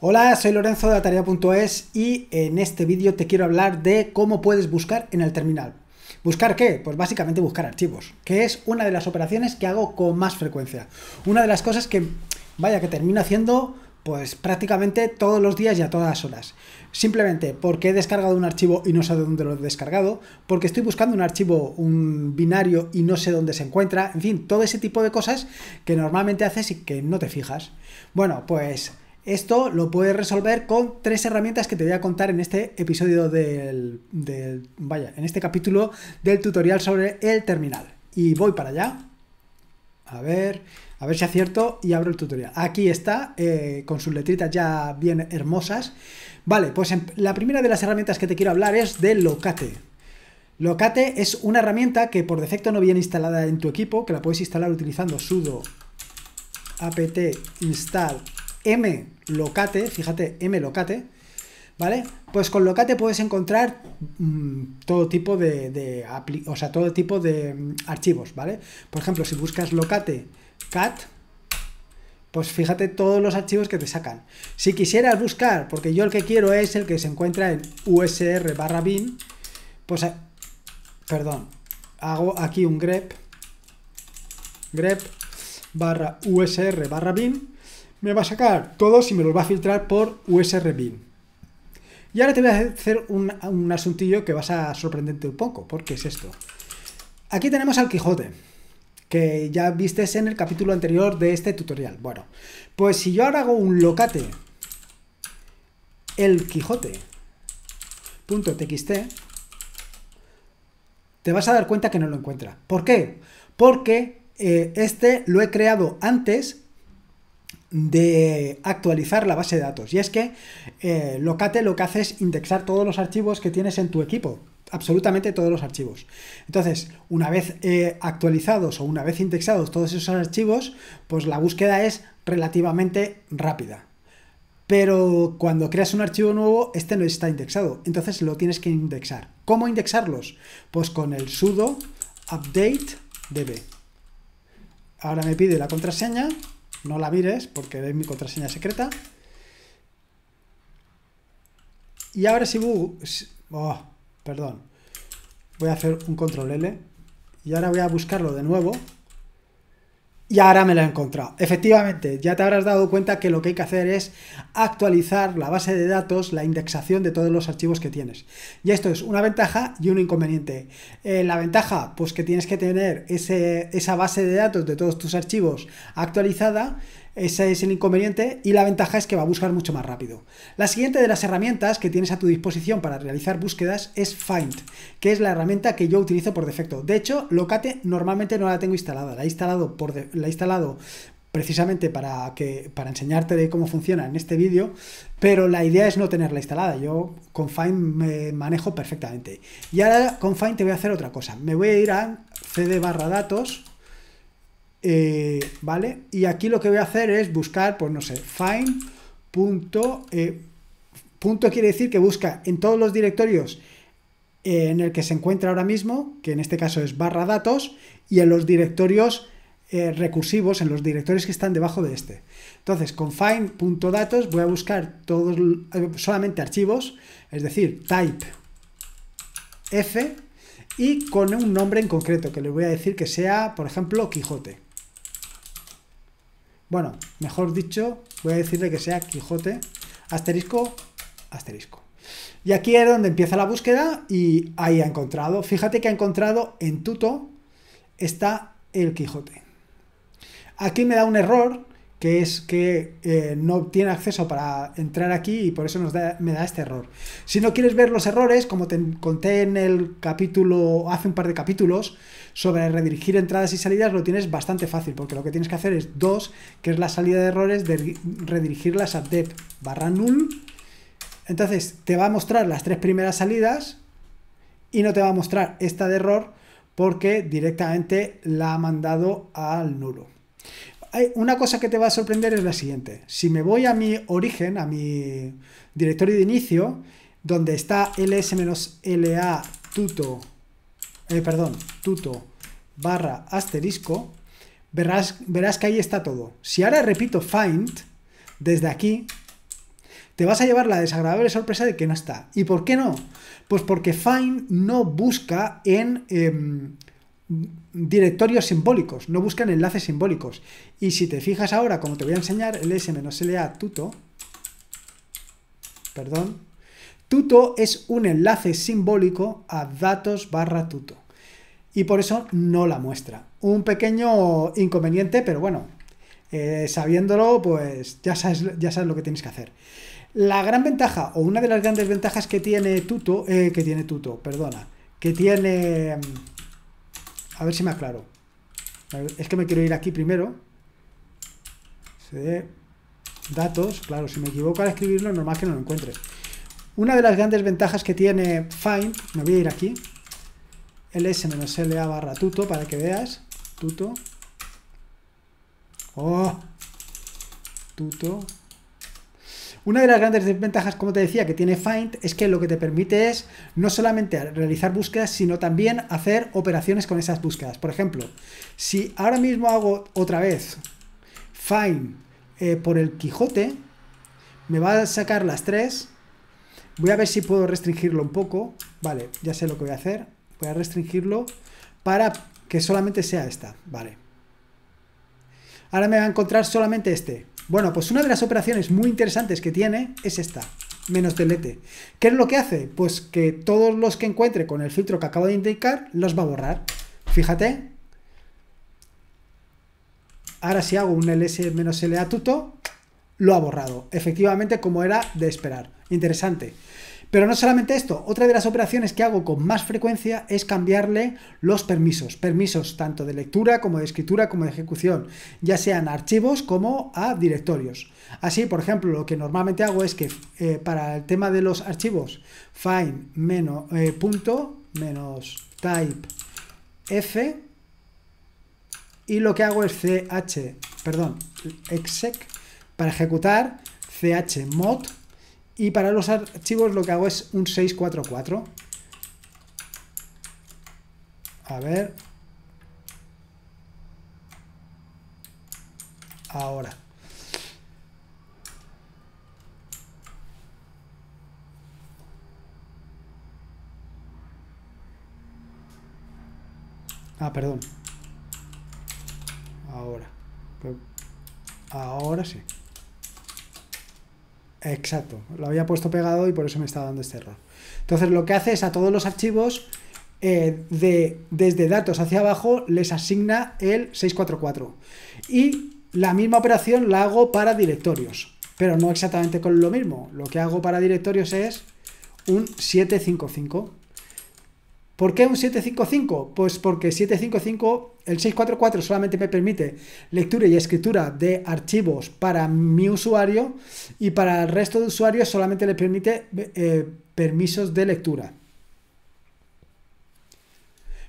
Hola, soy Lorenzo de Atarea.es y en este vídeo te quiero hablar de cómo puedes buscar en el terminal. ¿Buscar qué? Pues básicamente buscar archivos, que es una de las operaciones que hago con más frecuencia. Una de las cosas que, vaya, que termino haciendo pues prácticamente todos los días y a todas horas. Simplemente porque he descargado un archivo y no sé dónde lo he descargado, porque estoy buscando un archivo, un binario y no sé dónde se encuentra, en fin, todo ese tipo de cosas que normalmente haces y que no te fijas. Bueno, pues esto lo puedes resolver con tres herramientas que te voy a contar en este episodio del, vaya, en este capítulo del tutorial sobre el terminal. Y voy para allá. A ver, a ver si acierto y abro el tutorial. Aquí está, eh, con sus letritas ya bien hermosas. Vale, pues em, la primera de las herramientas que te quiero hablar es de Locate. Locate es una herramienta que por defecto no viene instalada en tu equipo, que la puedes instalar utilizando sudo apt install M locate, fíjate, M locate, ¿vale? Pues con locate puedes encontrar mm, todo tipo de, o sea, todo tipo de mm, archivos, ¿vale? Por ejemplo, si buscas locate cat, pues fíjate todos los archivos que te sacan. Si quisieras buscar, porque yo el que quiero es el que se encuentra en usr barra bin, pues, eh, perdón, hago aquí un grep, grep barra usr barra bin, me va a sacar todos y me los va a filtrar por usrbin Y ahora te voy a hacer un, un, asuntillo que vas a sorprenderte un poco, porque es esto. Aquí tenemos al Quijote, que ya viste en el capítulo anterior de este tutorial. Bueno, pues si yo ahora hago un locate el Quijote.txt, te vas a dar cuenta que no lo encuentra. ¿Por qué? Porque eh, este lo he creado antes de actualizar la base de datos. Y es que eh, Locate lo que hace es indexar todos los archivos que tienes en tu equipo, absolutamente todos los archivos. Entonces, una vez eh, actualizados o una vez indexados todos esos archivos, pues la búsqueda es relativamente rápida. Pero cuando creas un archivo nuevo, este no está indexado. Entonces lo tienes que indexar. ¿Cómo indexarlos? Pues con el sudo update db. Ahora me pide la contraseña no la mires porque es mi contraseña secreta. Y ahora si Oh, perdón. Voy a hacer un control L. Y ahora voy a buscarlo de nuevo. Y ahora me lo he encontrado. Efectivamente, ya te habrás dado cuenta que lo que hay que hacer es actualizar la base de datos, la indexación de todos los archivos que tienes. Y esto es una ventaja y un inconveniente. Eh, la ventaja, pues que tienes que tener esa base de datos de todos tus archivos actualizada ese es el inconveniente y la ventaja es que va a buscar mucho más rápido. La siguiente de las herramientas que tienes a tu disposición para realizar búsquedas es Find, que es la herramienta que yo utilizo por defecto. De hecho, Locate normalmente no la tengo instalada, la he instalado, por la instalado precisamente para, que, para enseñarte de cómo funciona en este vídeo, pero la idea es no tenerla instalada. Yo con Find me manejo perfectamente. Y ahora con Find te voy a hacer otra cosa. Me voy a ir a cd barra datos eh, ¿Vale? Y aquí lo que voy a hacer es buscar, pues no sé, find punto, eh, punto quiere decir que busca en todos los directorios eh, en el que se encuentra ahora mismo, que en este caso es barra datos, y en los directorios recursivos, en los directorios que están debajo de este. Entonces, con datos voy a buscar todos, solamente archivos, es decir, type F y con un nombre en concreto, que le voy a decir que sea, por ejemplo, Quijote. Bueno, mejor dicho, voy a decirle que sea Quijote, asterisco, asterisco. Y aquí es donde empieza la búsqueda y ahí ha encontrado. Fíjate que ha encontrado en tuto está el Quijote. Aquí me da un error que es que eh, no tiene acceso para entrar aquí y por eso nos da, me da este error. Si no quieres ver los errores, como te conté en el capítulo, hace un par de capítulos, sobre redirigir entradas y salidas, lo tienes bastante fácil, porque lo que tienes que hacer es dos que es la salida de errores, de redirigirlas a dep barra null. Entonces te va a mostrar las tres primeras salidas y no te va a mostrar esta de error porque directamente la ha mandado al nulo una cosa que te va a sorprender es la siguiente. Si me voy a mi origen, a mi directorio de inicio, donde está ls-la tuto, eh, perdón, tuto barra asterisco, verás, verás que ahí está todo. Si ahora repito find, desde aquí, te vas a llevar la desagradable sorpresa de que no está. ¿Y por qué no? Pues porque find no busca en... Em, directorios simbólicos, no buscan enlaces simbólicos. Y si te fijas ahora, como te voy a enseñar, el ls-la tuto, perdón, tuto es un enlace simbólico a datos barra tuto. Y por eso no la muestra. Un pequeño inconveniente, pero bueno, eh, sabiéndolo, pues ya sabes, ya sabes lo que tienes que hacer. La gran ventaja, o una de las grandes ventajas que tiene tuto, eh, que tiene tuto, perdona, que tiene... A ver si me aclaro. Es que me quiero ir aquí primero. datos, claro, si me equivoco al escribirlo, normal que no lo encuentres. Una de las grandes ventajas que tiene Find, me voy a ir aquí, ls-la barra tuto para que veas, tuto, oh, tuto, una de las grandes desventajas, como te decía, que tiene Find es que lo que te permite es no solamente realizar búsquedas, sino también hacer operaciones con esas búsquedas. Por ejemplo, si ahora mismo hago otra vez Find eh, por el Quijote, me va a sacar las tres. Voy a ver si puedo restringirlo un poco. Vale, ya sé lo que voy a hacer. Voy a restringirlo para que solamente sea esta. Vale. Ahora me va a encontrar solamente este. Bueno, pues una de las operaciones muy interesantes que tiene es esta, menos delete. ¿Qué es lo que hace? Pues que todos los que encuentre con el filtro que acabo de indicar los va a borrar. Fíjate. Ahora si hago un ls-la tuto, lo ha borrado. Efectivamente, como era de esperar. Interesante. Pero no solamente esto, otra de las operaciones que hago con más frecuencia es cambiarle los permisos, permisos tanto de lectura como de escritura como de ejecución, ya sean archivos como a directorios. Así, por ejemplo, lo que normalmente hago es que eh, para el tema de los archivos, find menos, eh, punto menos type f y lo que hago es ch, perdón, exec para ejecutar chmod y para los archivos lo que hago es un 644. A ver. Ahora. Ah, perdón. Ahora. Ahora sí. Exacto, lo había puesto pegado y por eso me estaba dando este error. Entonces lo que hace es a todos los archivos, eh, de, desde datos hacia abajo, les asigna el 644. Y la misma operación la hago para directorios, pero no exactamente con lo mismo. Lo que hago para directorios es un 755. ¿Por qué un 755? Pues porque 755, el 644 solamente me permite lectura y escritura de archivos para mi usuario y para el resto de usuarios solamente le permite eh, permisos de lectura.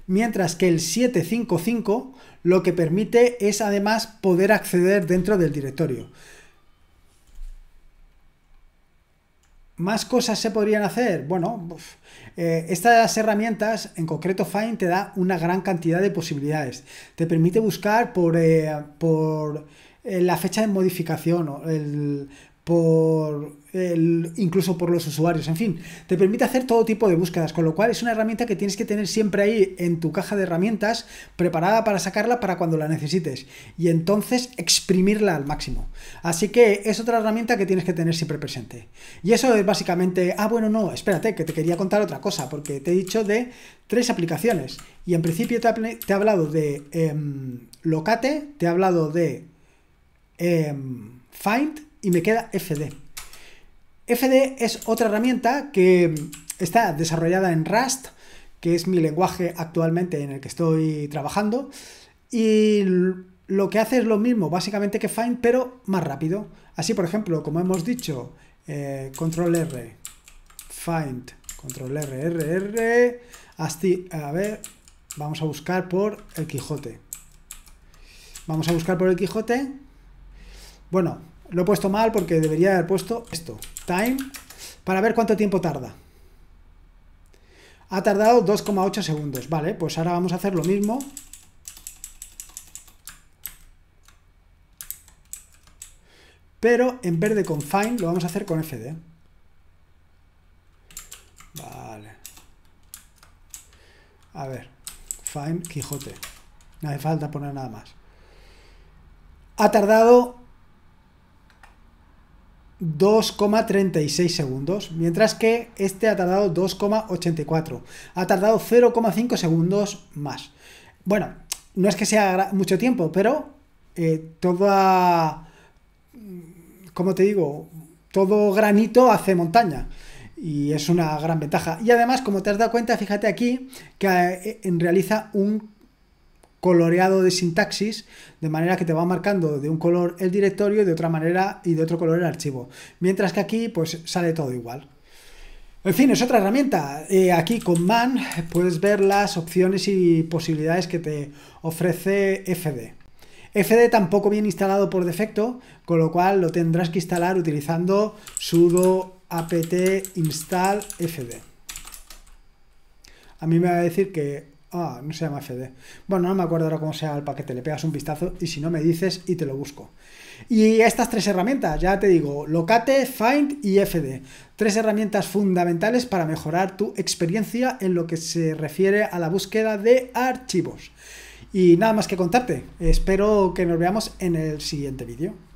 Mientras que el 755 lo que permite es además poder acceder dentro del directorio. ¿Más cosas se podrían hacer? Bueno, eh, estas herramientas, en concreto Find, te da una gran cantidad de posibilidades. Te permite buscar por, eh, por eh, la fecha de modificación, o el, por el, incluso por los usuarios, en fin, te permite hacer todo tipo de búsquedas, con lo cual es una herramienta que tienes que tener siempre ahí en tu caja de herramientas preparada para sacarla para cuando la necesites y entonces exprimirla al máximo. Así que es otra herramienta que tienes que tener siempre presente. Y eso es básicamente, ah, bueno, no, espérate, que te quería contar otra cosa, porque te he dicho de tres aplicaciones y en principio te, he hablado de em, Locate, te he hablado de em, Find, y me queda FD. FD es otra herramienta que está desarrollada en Rust, que es mi lenguaje actualmente en el que estoy trabajando, y lo que hace es lo mismo, básicamente que Find, pero más rápido. Así, por ejemplo, como hemos dicho, eh, control R, Find, control R, R, R, así, a ver, vamos a buscar por el Quijote. Vamos a buscar por el Quijote. Bueno, lo he puesto mal porque debería haber puesto esto, time, para ver cuánto tiempo tarda. Ha tardado 2,8 segundos. Vale, pues ahora vamos a hacer lo mismo. Pero en vez de con find, lo vamos a hacer con fd. Vale. A ver, find Quijote. No hace falta poner nada más. Ha tardado 2,36 segundos, mientras que este ha tardado 2,84. Ha tardado 0,5 segundos más. Bueno, no es que sea mucho tiempo, pero eh, toda... Mm, como te digo? Todo granito hace montaña. Y es una gran ventaja. Y además, como te has dado cuenta, fíjate aquí que eh, realiza un coloreado de sintaxis, de manera que te va marcando de un color el directorio y de otra manera y de otro color el archivo. Mientras que aquí pues sale todo igual. En fin, es otra herramienta. Eh, aquí con man puedes ver las opciones y posibilidades que te ofrece FD. FD tampoco viene instalado por defecto, con lo cual lo tendrás que instalar utilizando sudo apt install fd. A mí me va a decir que Ah, no se llama FD. Bueno, no me acuerdo ahora cómo sea el paquete, le pegas un vistazo y si no me dices y te lo busco. Y estas tres herramientas, ya te digo, Locate, Find y FD. Tres herramientas fundamentales para mejorar tu experiencia en lo que se refiere a la búsqueda de archivos. Y nada más que contarte. Espero que nos veamos en el siguiente vídeo.